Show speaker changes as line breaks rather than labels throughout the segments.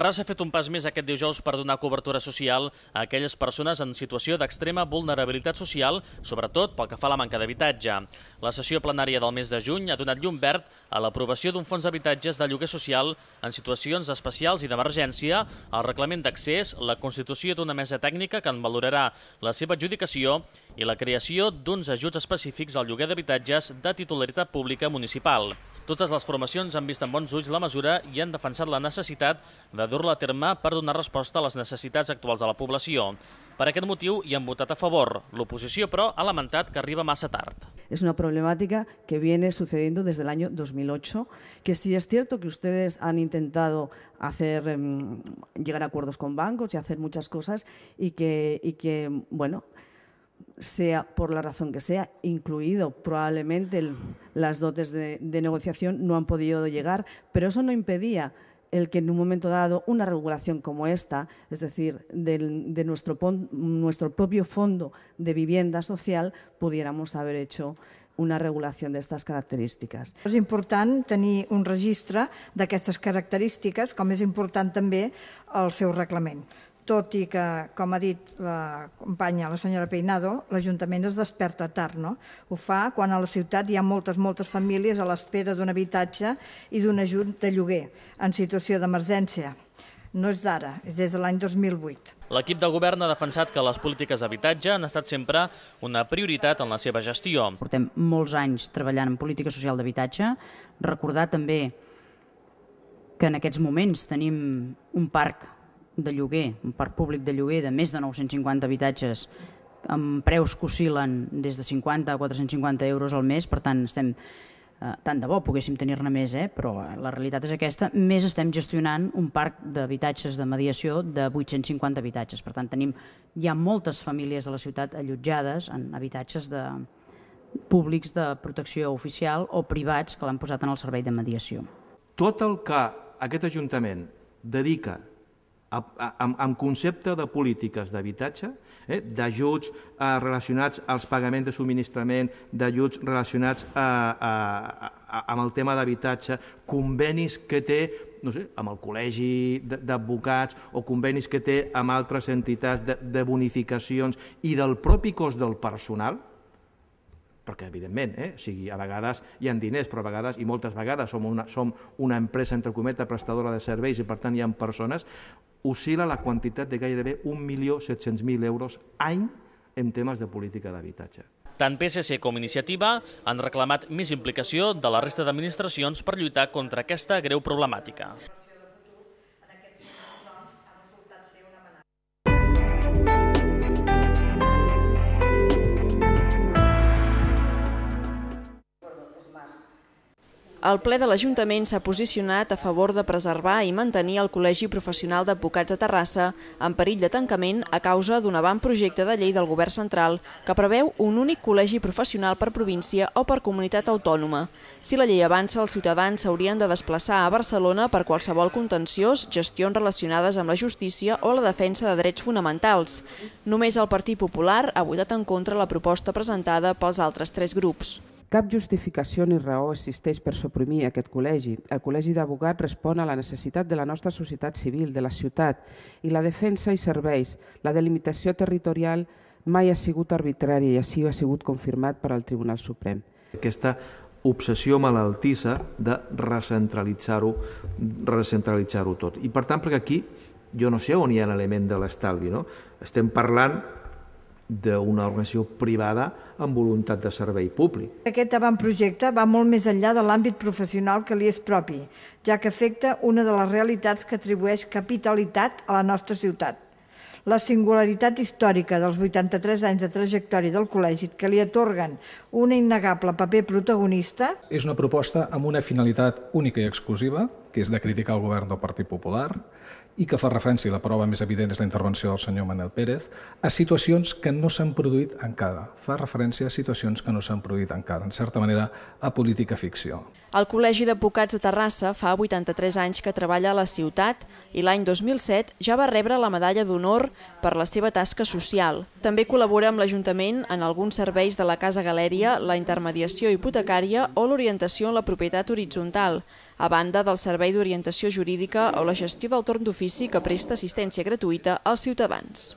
Terrassa ha fet un pas més aquest dijous per donar cobertura social a aquelles persones en situació d'extrema vulnerabilitat social, sobretot pel que fa a la manca d'habitatge. La sessió plenària del mes de juny ha donat llum verd a l'aprovació d'un fons d'habitatges de lloguer social en situacions especials i d'emergència, el reglament d'accés, la constitució d'una mesa tècnica que en valorarà la seva adjudicació i la creació d'uns ajuts específics al lloguer d'habitatges de titularitat pública municipal. Totes les formacions han vist amb bons ulls la mesura i han defensat la necessitat de dur-la a terme per donar resposta a les necessitats actuals de la població. Per aquest motiu hi han votat a favor. L'oposició, però, ha lamentat que arriba massa tard.
Es una problemática que viene sucediendo desde el año 2008, que sí es cierto que ustedes han intentado hacer llegar a acuerdos con bancos y hacer muchas cosas y que, y que bueno, sea por la razón que sea, incluido probablemente las dotes de, negociación, no han podido llegar, pero eso no impedía el que en un momento dado una regulación como esta, es decir, de nuestro, nuestro, propio fondo de vivienda social, pudiéramos haber hecho una regulación de estas características. Es importante tener un registro de estas características como es importante también el seu reglament. tot i que, com ha dit la companya, la senyora Peinado, l'Ajuntament es desperta tard, no? Ho fa quan a la ciutat hi ha moltes, moltes famílies a l'espera d'un habitatge i d'un ajut de lloguer en situació d'emergència. No és d'ara, és des de l'any 2008.
L'equip de govern ha defensat que les polítiques d'habitatge han estat sempre una prioritat en la seva gestió. Portem
molts anys treballant en política social d'habitatge. Recordar també que en aquests moments tenim un parc de lloguer, un parc públic de lloguer de més de 950 habitatges amb preus que oscil·len des de 50 a 450 euros al mes, per tant estem eh, tant de bo poguéssim tenir-ne més, eh? però la realitat és aquesta, més estem gestionant un parc d'habitatges de mediació de 850 habitatges. Per tant, tenim hi ha moltes famílies de la ciutat allotjades en habitatges de públics de protecció oficial o privats que l'han posat en el servei de mediació.
Tot el que aquest Ajuntament dedica amb concepte de polítiques d'habitatge, eh, d'ajuts eh, relacionats als pagaments de subministrament, d'ajuts relacionats eh, eh, a, amb el tema d'habitatge, convenis que té no sé, amb el Col·legi d'Advocats o convenis que té amb altres entitats de bonificacions i del propi cost del personal, perquè evidentment, eh? o sigui, a vegades hi han diners, però a vegades, i moltes vegades, som una, som una empresa, entre cometa, prestadora de serveis i per tant hi ha persones, oscil·la la quantitat de gairebé 1.700.000 euros any en temes de política d'habitatge.
Tant PSC com Iniciativa han reclamat més implicació de la resta d'administracions per lluitar contra aquesta greu problemàtica.
El ple de l'Ajuntament s'ha posicionat a favor de preservar i mantenir el Col·legi Professional d'Advocats de Terrassa en perill de tancament a causa d'un avantprojecte de llei del Govern Central que preveu un únic col·legi professional per província o per comunitat autònoma. Si la llei avança, els ciutadans s'haurien de desplaçar a Barcelona per qualsevol contenciós, gestions relacionades amb la justícia o la defensa de drets fonamentals. Només el Partit Popular ha votat en contra la proposta presentada pels altres tres grups.
Cap justificació ni raó existeix per suprimir aquest col·legi. El Col·legi d'abogat respon a la necessitat de la nostra societat civil, de la ciutat, i la defensa i serveis. La delimitació territorial mai ha sigut arbitrària i així ha sigut confirmat per al Tribunal Suprem.
Aquesta obsessió malaltissa de recentralitzar-ho recentralitzar, -ho, tot. I per tant, perquè aquí jo no sé on hi ha l'element de l'estalvi, no? Estem parlant d'una organització privada amb voluntat de servei públic.
Aquest
avantprojecte va molt més enllà de l'àmbit professional que li és propi, ja que afecta una de les realitats que atribueix capitalitat a la nostra ciutat. La singularitat històrica dels 83 anys de trajectòria del col·legi que li atorguen un innegable paper protagonista...
És una proposta amb una finalitat única i exclusiva, que és de criticar el govern del Partit Popular, i que fa referència, i la prova més evident és la intervenció del senyor Manel Pérez, a situacions que no s'han produït encara. Fa referència a situacions que no s'han produït encara, en certa manera, a política ficció.
El Col·legi d'Advocats de Terrassa fa 83 anys que treballa a la ciutat i l'any 2007 ja va rebre la Medalla d'Honor per la seva tasca social. També col·labora amb l'Ajuntament en alguns serveis de la Casa Galèria, la intermediació hipotecària o l'orientació en la propietat horitzontal, a banda del Servei d'Orientació Jurídica o la gestió del torn d'ofici que presta assistència gratuïta als ciutadans.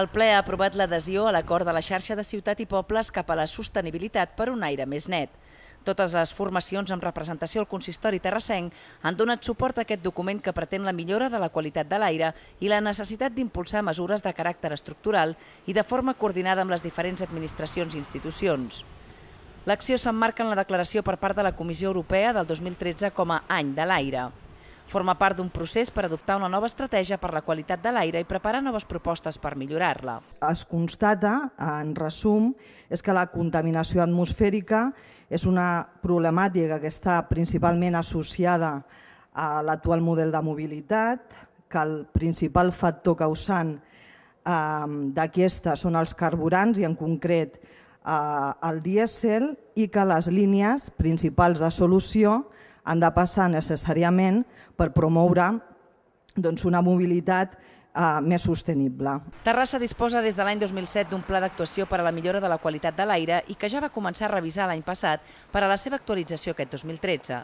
El ple ha aprovat l'adhesió a l'acord de la xarxa de ciutat i pobles cap a la sostenibilitat per un aire més net. Totes les formacions amb representació al consistori Terrassenc han donat suport a aquest document que pretén la millora de la qualitat de l'aire i la necessitat d'impulsar mesures de caràcter estructural i de forma coordinada amb les diferents administracions i institucions. L'acció s'emmarca en la declaració per part de la Comissió Europea del 2013 com a Any de l'Aire. Forma part d'un procés per adoptar una nova estratègia per la qualitat de l'aire i preparar noves propostes per millorar-la.
Es constata, en resum, és que la contaminació atmosfèrica és una problemàtica que està principalment associada a l'actual model de mobilitat, que el principal factor causant ehm, d'aquesta són els carburants i en concret eh, el dièsel i que les línies principals de solució han de passar necessàriament per promoure doncs, una mobilitat que eh, més sostenible.
Terrassa disposa des de l'any 2007 d'un pla d'actuació per a la millora de la qualitat de l'aire i que ja va començar a revisar l'any passat per a la seva actualització aquest 2013.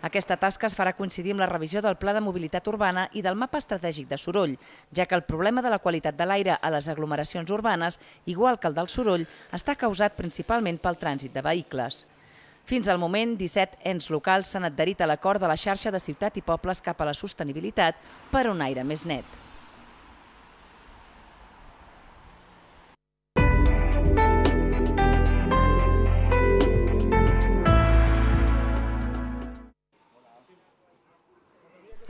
Aquesta tasca es farà coincidir amb la revisió del Pla de Mobilitat Urbana i del mapa estratègic de soroll, ja que el problema de la qualitat de l'aire a les aglomeracions urbanes, igual que el del soroll, està causat principalment pel trànsit de vehicles. Fins al moment, 17 ens locals s'han adherit a l'acord de la xarxa de ciutat i pobles cap a la sostenibilitat per un aire més net.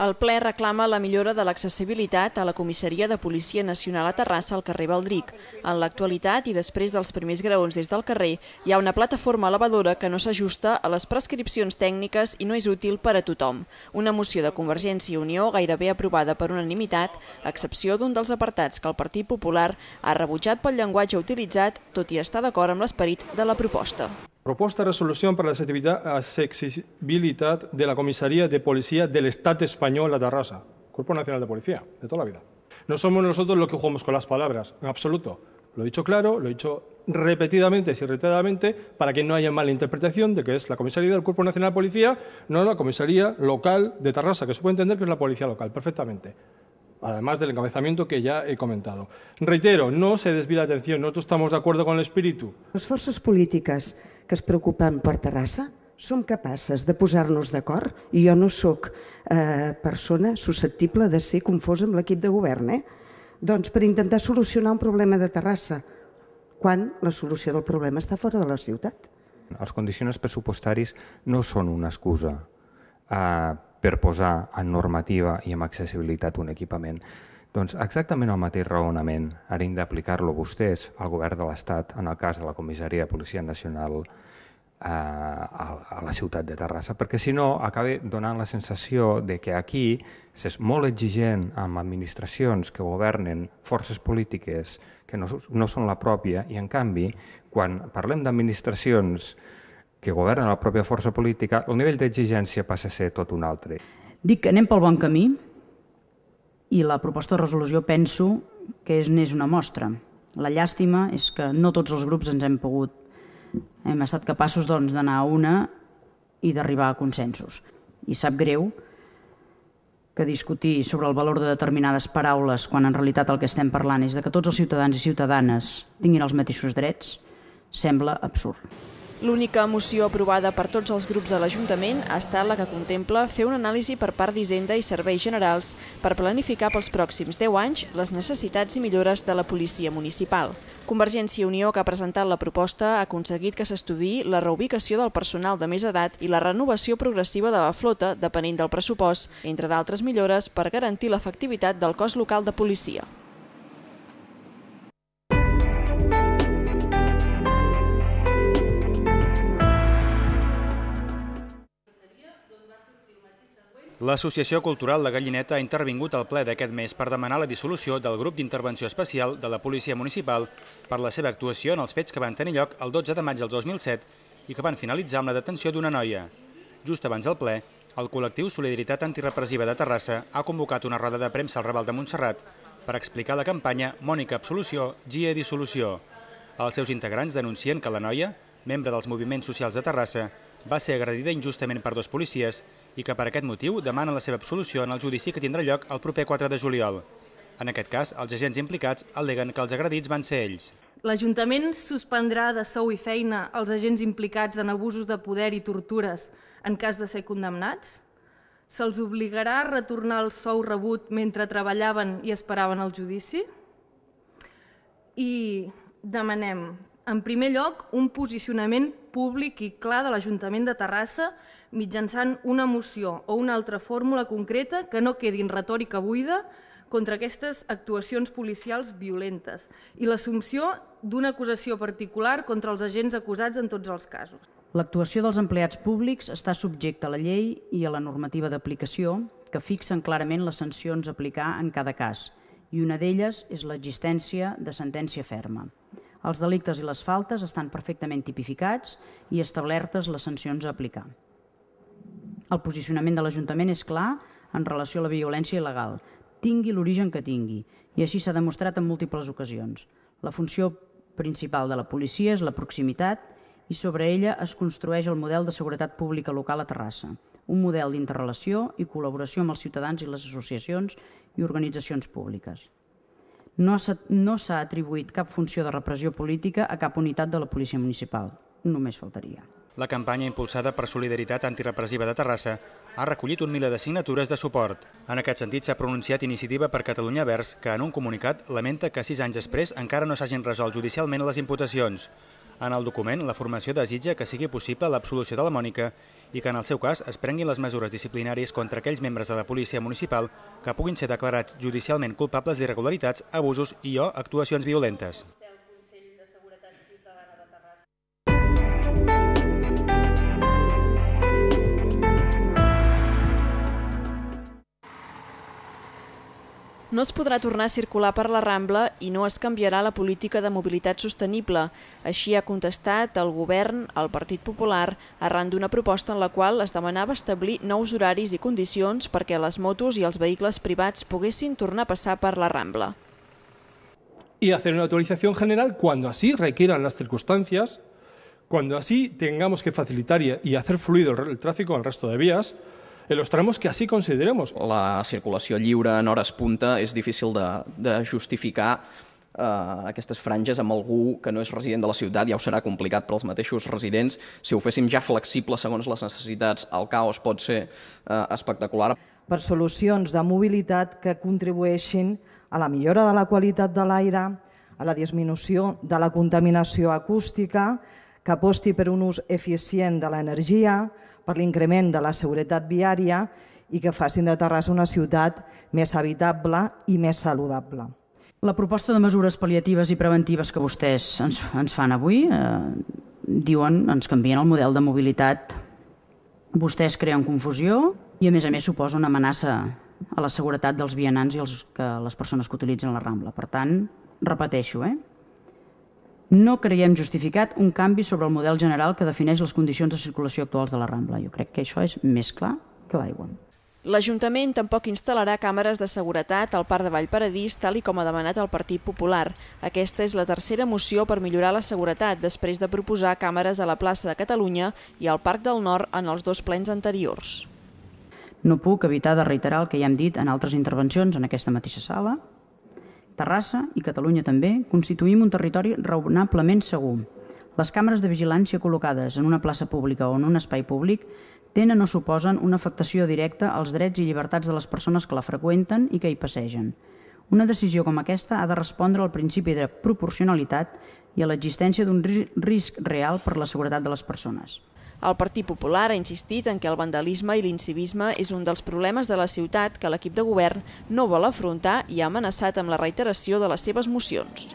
El ple reclama la millora de l'accessibilitat a la comissaria de Policia Nacional a Terrassa al carrer Valdric. En l'actualitat i després dels primers graons des del carrer, hi ha una plataforma elevadora que no s'ajusta a les prescripcions tècniques i no és útil per a tothom. Una moció de Convergència i Unió gairebé aprovada per unanimitat, a excepció d'un dels apartats que el Partit Popular ha rebutjat pel llenguatge utilitzat, tot i estar d'acord amb l'esperit de la proposta.
Propuesta de resolución para la accesibilidad de la Comisaría de Policía del Estado Español a Tarrasa, Cuerpo Nacional de Policía, de toda la vida. No somos nosotros los que jugamos con las palabras, en absoluto. Lo he dicho claro, lo he dicho repetidamente y reiteradamente para que no haya mala interpretación de que es la comisaría del Cuerpo Nacional de Policía, no la comisaría local de Tarrasa, que se puede entender que es la policía local, perfectamente. Además del encabezamiento que ya he comentado. Reitero, no se desvíe la atención, nosotros estamos de acuerdo con el espíritu.
Los esfuerzos políticas que es preocupen per Terrassa, som capaces de posar-nos d'acord, i jo no sóc eh, persona susceptible de ser confosa amb l'equip de govern, eh? doncs per intentar solucionar un problema de Terrassa, quan la solució del problema està fora de la ciutat.
Els condicions pressupostaris no són una excusa eh, per posar en normativa i en accessibilitat un equipament. Doncs exactament el mateix raonament harin d'aplicar-lo vostès al govern de l'Estat en el cas de la comissaria de Policia Nacional eh, a, a la ciutat de Terrassa, perquè si no acaba donant la sensació de que aquí s'és molt exigent amb administracions que governen forces polítiques que no, no són la pròpia i, en canvi, quan parlem d'administracions que governen la pròpia força política, el nivell d'exigència passa a ser tot un altre.
Dic que anem pel bon camí, i la proposta de resolució penso que és n'és una mostra. La llàstima és que no tots els grups ens hem pogut hem estat capaços doncs, d'anar doncs, a una i d'arribar a consensos. I sap greu que discutir sobre el valor de determinades paraules quan en realitat el que estem parlant és de que tots els ciutadans i ciutadanes tinguin els mateixos drets sembla absurd.
L'única moció aprovada per tots els grups de l'Ajuntament ha estat la que contempla fer una anàlisi per part d'Hisenda i Serveis Generals per planificar pels pròxims 10 anys les necessitats i millores de la policia municipal. Convergència i Unió, que ha presentat la proposta, ha aconseguit que s'estudi la reubicació del personal de més edat i la renovació progressiva de la flota, depenent del pressupost, entre d'altres millores per garantir l'efectivitat del cos local de policia.
L'Associació Cultural de Gallineta ha intervingut al ple d'aquest mes per demanar la dissolució del grup d'intervenció especial de la Policia Municipal per la seva actuació en els fets que van tenir lloc el 12 de maig del 2007 i que van finalitzar amb la detenció d'una noia. Just abans del ple, el col·lectiu Solidaritat Antirepressiva de Terrassa ha convocat una roda de premsa al Raval de Montserrat per explicar la campanya Mònica Absolució, Gia Dissolució. Els seus integrants denuncien que la noia, membre dels moviments socials de Terrassa, va ser agredida injustament per dos policies i que per aquest motiu demana la seva absolució en el judici que tindrà lloc el proper 4 de juliol. En aquest cas, els agents implicats al·leguen que els agredits van ser ells.
L'Ajuntament suspendrà de sou i feina els agents implicats en abusos de poder i tortures en cas de ser condemnats? Se'ls obligarà a retornar el sou rebut mentre treballaven i esperaven el judici? I demanem en primer lloc, un posicionament públic i clar de l'Ajuntament de Terrassa mitjançant una moció o una altra fórmula concreta que no quedi en retòrica buida contra aquestes actuacions policials violentes i l'assumpció d'una acusació particular contra els agents acusats en tots els casos.
L'actuació dels empleats públics està subjecta a la llei i a la normativa d'aplicació que fixen clarament les sancions a aplicar en cada cas i una d'elles és l'existència de sentència ferma. Els delictes i les faltes estan perfectament tipificats i establertes les sancions a aplicar. El posicionament de l'Ajuntament és clar en relació a la violència il·legal, tingui l'origen que tingui, i així s'ha demostrat en múltiples ocasions. La funció principal de la policia és la proximitat i sobre ella es construeix el model de seguretat pública local a Terrassa, un model d'interrelació i col·laboració amb els ciutadans i les associacions i organitzacions públiques. No s'ha no atribuït cap funció de repressió política a cap unitat de la policia municipal. Només faltaria.
La campanya impulsada per Solidaritat Antirepressiva de Terrassa ha recollit un miler de signatures de suport. En aquest sentit, s'ha pronunciat Iniciativa per Catalunya Verds, que en un comunicat lamenta que sis anys després encara no s'hagin resolt judicialment les imputacions. En el document, la formació desitja que sigui possible l'absolució de la Mònica i que en el seu cas es prenguin les mesures disciplinàries contra aquells membres de la policia municipal que puguin ser declarats judicialment culpables d'irregularitats, abusos i o actuacions violentes.
no es podrà tornar a circular per la Rambla i no es canviarà la política de mobilitat sostenible. Així ha contestat el govern al Partit Popular arran d'una proposta en la qual es demanava establir nous horaris i condicions perquè les motos i els vehicles privats poguessin tornar a passar per la Rambla.
Y hacer una autorización general cuando así requieran las circunstancias, cuando así tengamos que facilitar y hacer fluido el tráfico al resto de vías, en los tramos que así consideremos. La circulació lliure en hores punta és difícil de, de justificar eh, uh,
aquestes franges amb algú que no és resident de la ciutat, ja ho serà complicat per als mateixos residents. Si ho féssim ja flexible segons les necessitats, el caos pot ser eh, uh, espectacular. Per solucions de mobilitat que contribueixin a la millora de la qualitat de l'aire, a la disminució de la contaminació acústica, que aposti per un ús eficient de l'energia, per l'increment de la seguretat viària i que facin de Terrassa una ciutat més habitable i més saludable.
La proposta de mesures pal·liatives i preventives que vostès ens, ens fan avui eh, diuen, ens canvien el model de mobilitat. Vostès creen confusió i, a més a més, suposa una amenaça a la seguretat dels vianants i els, que, les persones que utilitzen la Rambla. Per tant, repeteixo, eh? no creiem justificat un canvi sobre el model general que defineix les condicions de circulació actuals de la Rambla. Jo crec que això és més clar que l'aigua.
L'Ajuntament tampoc instal·larà càmeres de seguretat al Parc de Vallparadís, tal i com ha demanat el Partit Popular. Aquesta és la tercera moció per millorar la seguretat, després de proposar càmeres a la plaça de Catalunya i al Parc del Nord en els dos plens anteriors.
No puc evitar de reiterar el que ja hem dit en altres intervencions en aquesta mateixa sala, Terrassa, i Catalunya també, constituïm un territori raonablement segur. Les càmeres de vigilància col·locades en una plaça pública o en un espai públic tenen o suposen una afectació directa als drets i llibertats de les persones que la freqüenten i que hi passegen. Una decisió com aquesta ha de respondre al principi de proporcionalitat i a l'existència d'un risc real per la seguretat de les persones.
El Partit Popular ha insistit en que el vandalisme i l'incivisme és un dels problemes de la ciutat que l'equip de govern no vol afrontar i ha amenaçat amb la reiteració de les seves mocions.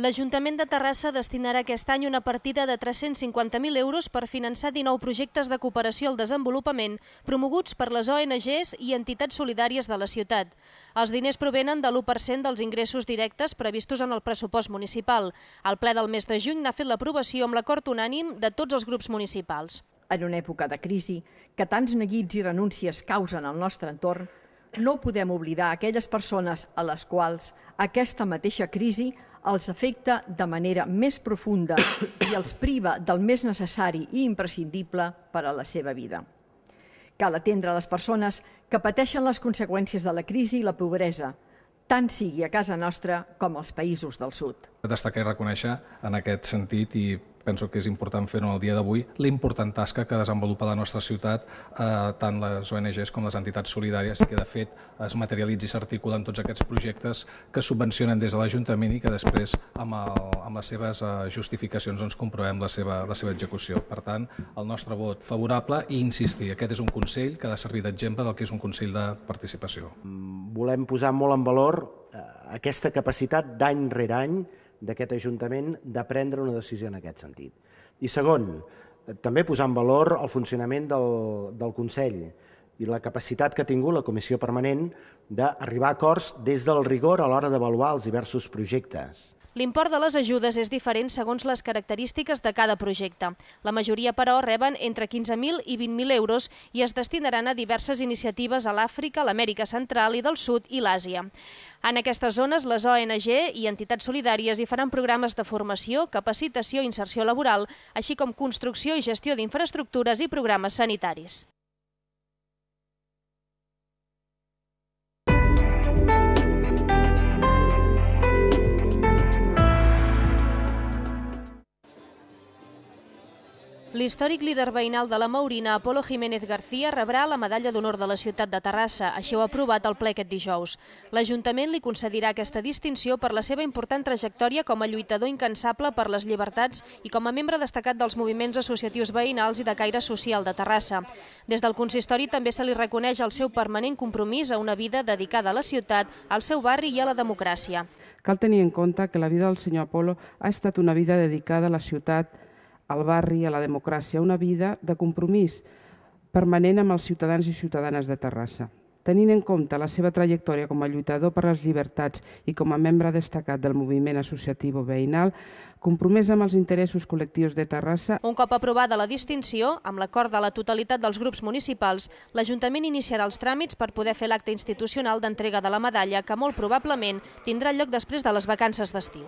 L'Ajuntament de Terrassa destinarà aquest any una partida de 350.000 euros per finançar 19 projectes de cooperació al desenvolupament promoguts per les ONGs i entitats solidàries de la ciutat. Els diners provenen de l'1% dels ingressos directes previstos en el pressupost municipal. El ple del mes de juny n'ha fet l'aprovació amb l'acord unànim de tots els grups municipals. En una època de crisi,
que tants neguits i renúncies
causen al nostre
entorn, no podem oblidar aquelles persones a les quals aquesta mateixa crisi els afecta de manera més profunda i els priva del més necessari i imprescindible per a la seva vida. Cal atendre les persones que pateixen les conseqüències de la crisi i la pobresa, tant sigui a casa nostra com als
països del sud. Destacar i reconèixer en aquest sentit i penso que és important fer-ho el dia d'avui, important tasca que desenvolupa la nostra ciutat, eh, tant les ONGs com les entitats solidàries, que de fet es materialitzi i s'articula en tots aquests projectes que subvencionen des de l'Ajuntament i que després amb, el, amb les seves eh, justificacions doncs, comprovem la seva, la seva execució. Per tant, el nostre vot favorable i insistir, aquest és un consell que ha de servir d'exemple del que és un consell de participació.
Mm, volem posar molt en valor eh, aquesta capacitat d'any rere any d'aquest Ajuntament de prendre una decisió en aquest sentit. I segon, eh, també posar en valor el funcionament del, del Consell i la capacitat que ha tingut la Comissió Permanent d'arribar a acords des del rigor a l'hora d'avaluar els diversos projectes
L'import de les ajudes és diferent segons les característiques de cada projecte. La majoria, però, reben entre 15.000 i 20.000 euros i es destinaran a diverses iniciatives a l'Àfrica, l'Amèrica Central i del Sud i l'Àsia. En aquestes zones, les ONG i entitats solidàries hi faran programes de formació, capacitació i inserció laboral, així com construcció i gestió d'infraestructures i programes sanitaris. L'històric líder veïnal de la Maurina, Apolo Jiménez García, rebrà la medalla d'honor de la ciutat de Terrassa. Així ho ha aprovat el ple aquest dijous. L'Ajuntament li concedirà aquesta distinció per la seva important trajectòria com a lluitador incansable per les llibertats i com a membre destacat dels moviments associatius veïnals i de caire social de Terrassa. Des del consistori també se li reconeix el seu permanent compromís a una vida dedicada a la ciutat, al seu barri i a la democràcia.
Cal tenir en compte que la vida del senyor Apolo ha estat una vida dedicada a la ciutat, al barri, a la democràcia, una vida de compromís permanent amb els ciutadans i ciutadanes de Terrassa. Tenint en compte la seva trajectòria com a lluitador per les llibertats i com a membre destacat del moviment associatiu veïnal, compromès amb els interessos col·lectius de Terrassa...
Un cop aprovada la distinció, amb l'acord de la totalitat dels grups municipals, l'Ajuntament iniciarà els tràmits per poder fer l'acte institucional d'entrega de la medalla que molt probablement tindrà lloc després de les vacances d'estiu.